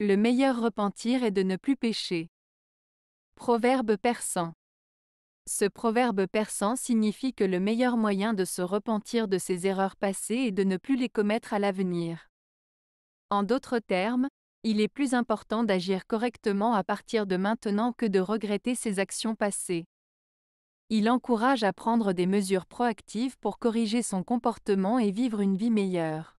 Le meilleur repentir est de ne plus pécher. Proverbe persan. Ce proverbe persan signifie que le meilleur moyen de se repentir de ses erreurs passées est de ne plus les commettre à l'avenir. En d'autres termes, il est plus important d'agir correctement à partir de maintenant que de regretter ses actions passées. Il encourage à prendre des mesures proactives pour corriger son comportement et vivre une vie meilleure.